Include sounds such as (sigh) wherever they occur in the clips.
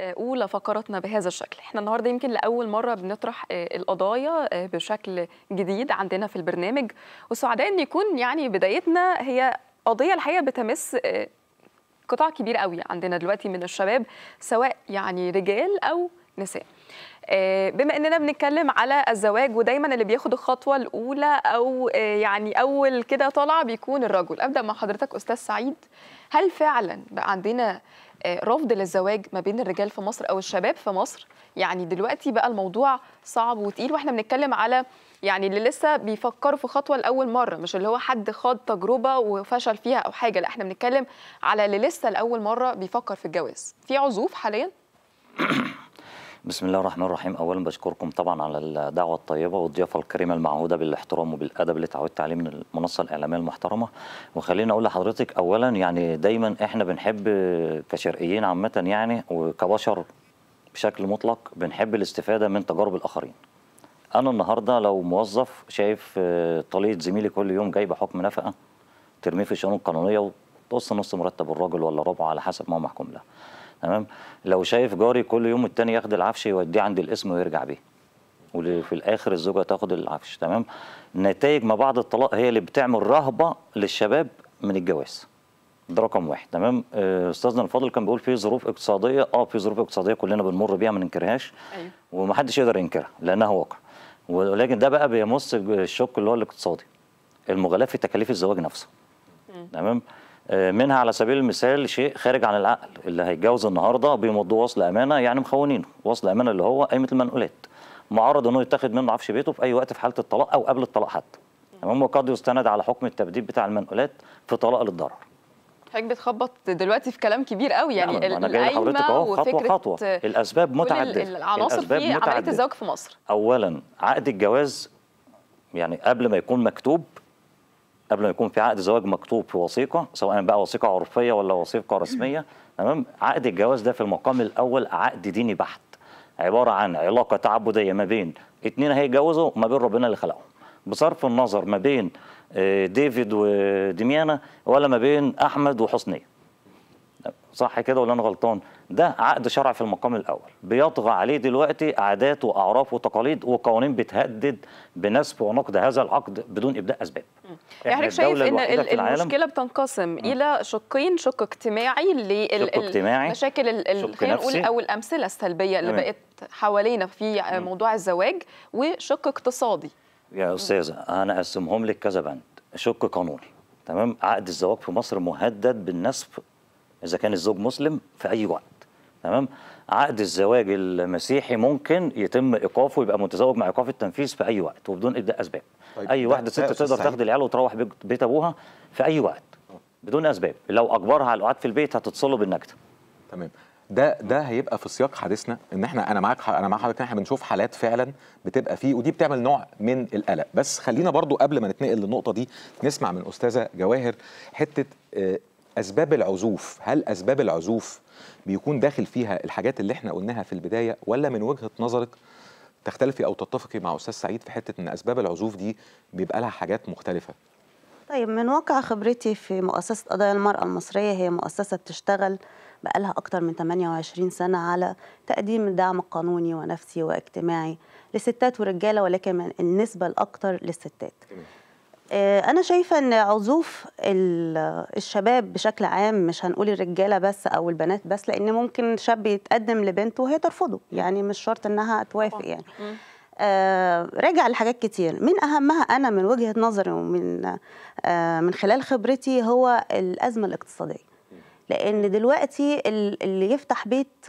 اولى فقراتنا بهذا الشكل احنا النهارده يمكن لاول مره بنطرح آه، القضايا آه، بشكل جديد عندنا في البرنامج وسعداء ان يكون يعني بدايتنا هي قضيه الحقيقه بتمس آه، قطاع كبير قوي عندنا دلوقتي من الشباب سواء يعني رجال او نساء آه، بما اننا بنتكلم على الزواج ودايما اللي بياخد الخطوه الاولى او آه، يعني اول كده طالعه بيكون الرجل ابدا مع حضرتك استاذ سعيد هل فعلا بقى عندنا آه، رفض للزواج ما بين الرجال في مصر او الشباب في مصر يعني دلوقتي بقى الموضوع صعب وتقيل واحنا بنتكلم على يعني اللي لسه بيفكروا في خطوه لاول مره مش اللي هو حد خاض تجربه وفشل فيها او حاجه لا احنا بنتكلم على اللي لسه لاول مره بيفكر في الجواز في عزوف حاليا (coughs) بسم الله الرحمن الرحيم اولا بشكركم طبعا على الدعوه الطيبه والضيافه الكريمه المعهوده بالاحترام وبالادب اللي اتعودت عليه من المنصه الاعلاميه المحترمه وخليني اقول لحضرتك اولا يعني دايما احنا بنحب كشرقيين عامه يعني وكبشر بشكل مطلق بنحب الاستفاده من تجارب الاخرين انا النهارده لو موظف شايف طليه زميلي كل يوم جاي بحكم نفقه ترميه في الشؤون القانونيه وتقص نص مرتب الراجل ولا ربعه على حسب ما هو محكوم له تمام لو شايف جاري كل يوم والتاني ياخد العفش يوديه عند الاسم ويرجع بيه وفي الاخر الزوجه تاخد العفش تمام نتائج ما بعد الطلاق هي اللي بتعمل رهبه للشباب من الجواز ده رقم واحد تمام آه، استاذنا الفاضل كان بيقول في ظروف اقتصاديه اه في ظروف اقتصاديه كلنا بنمر بيها ما ننكرهاش أيوه. ومحدش يقدر ينكرها لانها واقع ولكن ده بقى بيمص الشوك اللي هو الاقتصادي المغالاة في تكاليف الزواج نفسه تمام آه، منها على سبيل المثال شيء خارج عن العقل اللي هيتجوز النهارده بيمضوا وصل امانه يعني مخونينه وصل امانه اللي هو قائمه المنقولات معرض انه يتاخد منه عفش بيته في اي وقت في حاله الطلاق او قبل الطلاق حتى تمام وقد يستند على حكم التبديل بتاع المنقولات في طلاق للضرر حضرتك بتخبط دلوقتي في كلام كبير قوي يعني نعم، انا جاي لحضرتك اهو خطوه خطوه الاسباب متعدده العناصر في عمليه الزواج في مصر اولا عقد الجواز يعني قبل ما يكون مكتوب قبل ما يكون في عقد زواج مكتوب في وثيقه سواء بقى وثيقه عرفيه ولا وثيقه رسميه تمام عقد الجواز ده في المقام الاول عقد ديني بحت عباره عن علاقه تعبديه ما بين اتنين هيتجوزوا ما بين ربنا اللي خلقهم بصرف النظر ما بين آه، ديفيد وديميانا ولا ما بين احمد وحسنيه صح كده ولا انا غلطان ده عقد شرع في المقام الاول بيطغى عليه دلوقتي عادات واعراف وتقاليد وقوانين بتهدد بنسب ونقد هذا العقد بدون ابداء اسباب يعني شايف ان المشكله بتنقسم الى شقين شق اجتماعي للمشاكل الخير او الامثله السلبيه اللي بقت حوالينا في م. موضوع الزواج وشق اقتصادي يا استاذه انا اقسمهم لك كذا بند شق قانوني تمام عقد الزواج في مصر مهدد بالنسب اذا كان الزوج مسلم في اي وقت تمام عقد الزواج المسيحي ممكن يتم ايقافه يبقى متزوج مع ايقاف التنفيذ في اي وقت وبدون ابداء اسباب طيب اي واحده ست تقدر تاخد العيال وتروح بيت ابوها في اي وقت بدون اسباب لو اجبرها على القعاد في البيت هتتصلب بالنكته تمام ده ده هيبقى في سياق حديثنا ان احنا انا معاك انا مع حضرتك احنا بنشوف حالات فعلا بتبقى فيه ودي بتعمل نوع من القلق بس خلينا برضو قبل ما نتنقل للنقطه دي نسمع من استاذه جواهر حته آه، اسباب العزوف هل اسباب العزوف بيكون داخل فيها الحاجات اللي احنا قلناها في البدايه ولا من وجهه نظرك تختلفي او تتفقي مع استاذ سعيد في حته ان اسباب العزوف دي بيبقى لها حاجات مختلفه طيب من واقع خبرتي في مؤسسه قضايا المراه المصريه هي مؤسسه بتشتغل بقى لها أكتر من 28 سنة على تقديم الدعم القانوني ونفسي واجتماعي لستات ورجالة ولكن النسبة الأكتر للستات. آه، أنا شايفة إن عزوف الشباب بشكل عام مش هنقول الرجالة بس أو البنات بس لأن ممكن شاب يتقدم لبنته وهي ترفضه يعني مش شرط إنها توافق يعني آه، راجع لحاجات كتير من أهمها أنا من وجهة نظري ومن آه، من خلال خبرتي هو الأزمة الاقتصادية لأن دلوقتي اللي يفتح بيت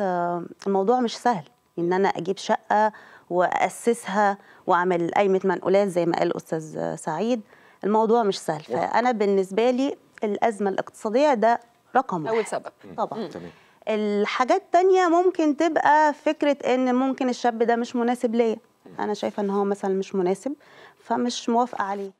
الموضوع مش سهل إن أنا أجيب شقة وأسسها وأعمل قايمة منقولات زي ما قال الأستاذ سعيد الموضوع مش سهل فانا بالنسبه لي الازمه الاقتصاديه ده رقم واحد. اول سبب طبعا الحاجات التانية ممكن تبقى فكرة إن ممكن الشاب ده مش مناسب ليا أنا شايفة إن هو مثلا مش مناسب فمش موافقة عليه